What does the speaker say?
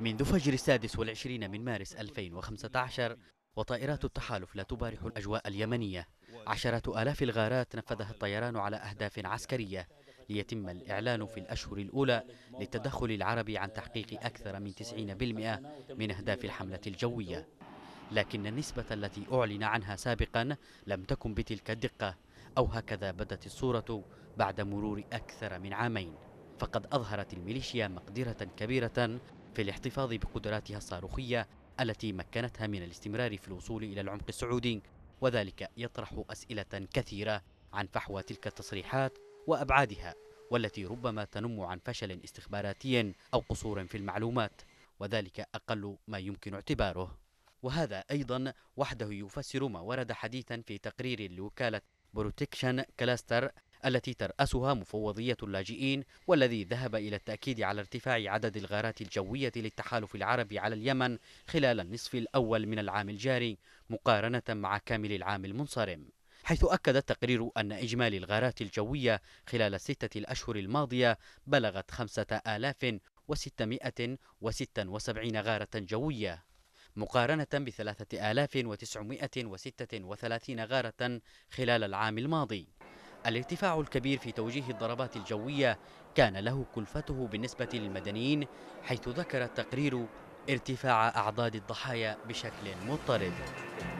منذ فجر السادس والعشرين من مارس 2015 وطائرات التحالف لا تبارح الأجواء اليمنية عشرات آلاف الغارات نفذها الطيران على أهداف عسكرية ليتم الإعلان في الأشهر الأولى للتدخل العربي عن تحقيق أكثر من 90% من أهداف الحملة الجوية لكن النسبة التي أعلن عنها سابقا لم تكن بتلك الدقة أو هكذا بدت الصورة بعد مرور أكثر من عامين فقد أظهرت الميليشيا مقدرة كبيرة في الاحتفاظ بقدراتها الصاروخية التي مكنتها من الاستمرار في الوصول إلى العمق السعودي وذلك يطرح أسئلة كثيرة عن فحوى تلك التصريحات وأبعادها والتي ربما تنم عن فشل استخباراتي أو قصور في المعلومات وذلك أقل ما يمكن اعتباره وهذا أيضا وحده يفسر ما ورد حديثا في تقرير لوكالة بروتكشن كلاستر التي ترأسها مفوضية اللاجئين والذي ذهب إلى التأكيد على ارتفاع عدد الغارات الجوية للتحالف العربي على اليمن خلال النصف الأول من العام الجاري مقارنة مع كامل العام المنصرم حيث أكد التقرير أن إجمالي الغارات الجوية خلال الستة الأشهر الماضية بلغت 5676 غارة جوية مقارنة ب 3936 غارة خلال العام الماضي الارتفاع الكبير في توجيه الضربات الجوية كان له كلفته بالنسبة للمدنيين حيث ذكر التقرير ارتفاع أعداد الضحايا بشكل مضطرد